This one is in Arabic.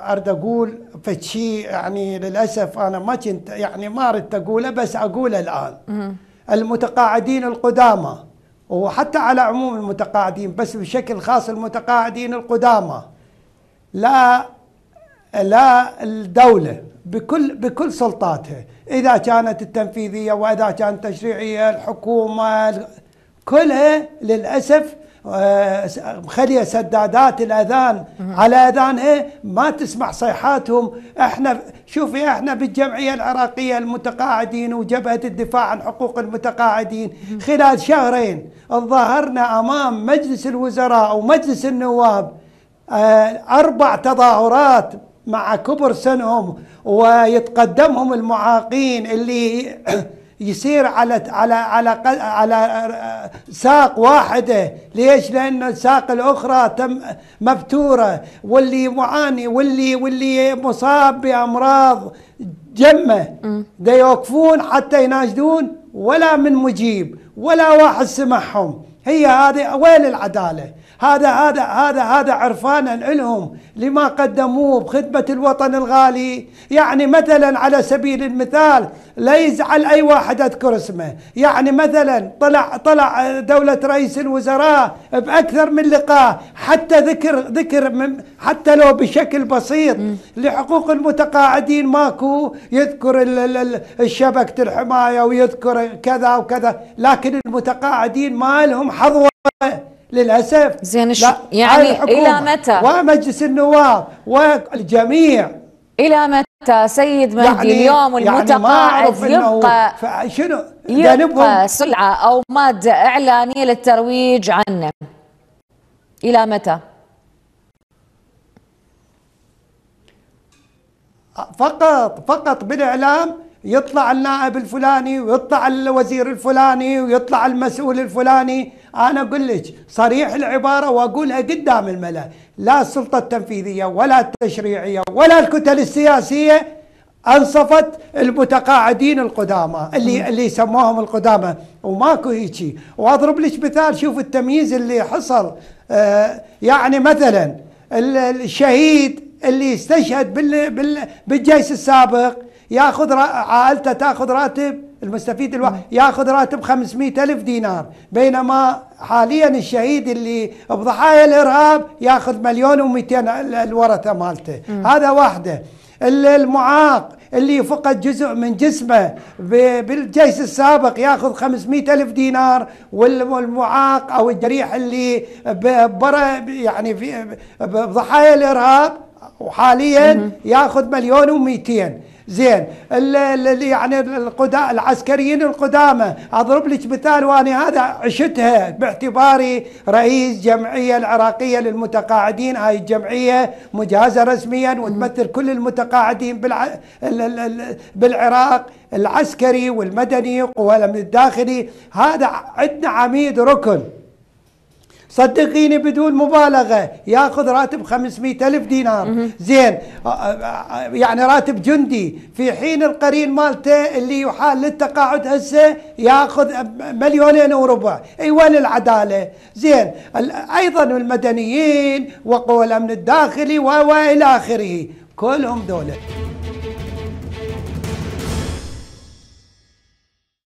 ارد اقول فشي يعني للاسف انا ما كنت يعني ما اردت اقوله بس اقوله الان المتقاعدين القدامى وحتى على عموم المتقاعدين بس بشكل خاص المتقاعدين القدامى لا لا الدوله بكل بكل سلطاتها اذا كانت التنفيذيه واذا كانت تشريعيه الحكومه كلها للأسف مخليه آه، سدادات الاذان على اذانها إيه؟ ما تسمع صيحاتهم احنا شوفي احنا بالجمعيه العراقيه المتقاعدين وجبهه الدفاع عن حقوق المتقاعدين خلال شهرين ظهرنا امام مجلس الوزراء ومجلس النواب آه، اربع تظاهرات مع كبر سنهم ويتقدمهم المعاقين اللي يسير على على على على آه، ساق واحده ليش لان الساق الاخرى تم مفتوره واللي معاني واللي واللي مصاب بامراض جمه دا يوقفون حتى يناشدون ولا من مجيب ولا واحد سمعهم هي هذه وين العدالة هذا هذا هذا هذا عرفانا لهم لما قدموه بخدمة الوطن الغالي يعني مثلا على سبيل المثال لا يزعل أي واحد أذكر اسمه يعني مثلا طلع طلع دولة رئيس الوزراء بأكثر من لقاء حتى ذكر ذكر حتى لو بشكل بسيط لحقوق المتقاعدين ماكو يذكر شبكة الحماية ويذكر كذا وكذا لكن المتقاعدين ما لهم محظوره للاسف زين ش... يعني الى متى؟ ومجلس النواب والجميع الى متى سيد مهدي يعني اليوم المتقاعد يعني يبقى شنو يبقى سلعه او ماده اعلانيه للترويج عنه الى متى؟ فقط فقط بالاعلام يطلع النائب الفلاني ويطلع الوزير الفلاني ويطلع المسؤول الفلاني انا اقول لك صريح العباره واقولها قدام الملا لا السلطه التنفيذيه ولا التشريعيه ولا الكتل السياسيه انصفت المتقاعدين القدامى اللي اللي سموهم القدامى وماكو هيجي واضرب لك مثال شوف التمييز اللي حصل آه، يعني مثلا الشهيد اللي استشهد بالجيش السابق ياخذ عائلته تاخذ راتب المستفيد الواحد ياخذ راتب 500 ألف دينار بينما حاليا الشهيد اللي بضحايا الارهاب ياخذ مليون و200 الورثه مالته هذا واحده المعاق اللي فقد جزء من جسمه بالجيش السابق ياخذ 500 ألف دينار والمعاق أو الجريح اللي برا يعني في ضحايا الإرهاب وحاليا ياخذ مليون و200 زين اللي يعني القدا العسكريين القدامى اضرب لك مثال واني هذا عشتها باعتباري رئيس جمعيه العراقيه للمتقاعدين هاي الجمعيه مجازه رسميا وتمثل كل المتقاعدين بالع... بالعراق العسكري والمدني وقوى الداخلي هذا عندنا عميد ركن صدقيني بدون مبالغة ياخذ راتب 500 ألف دينار زين آه، آه، آه، يعني راتب جندي في حين القرين مالته اللي يحال للتقاعد هسه ياخذ مليونين وربع اي وين العدالة زين ايضا المدنيين وقوى الامن الداخلي والى اخره كلهم دولة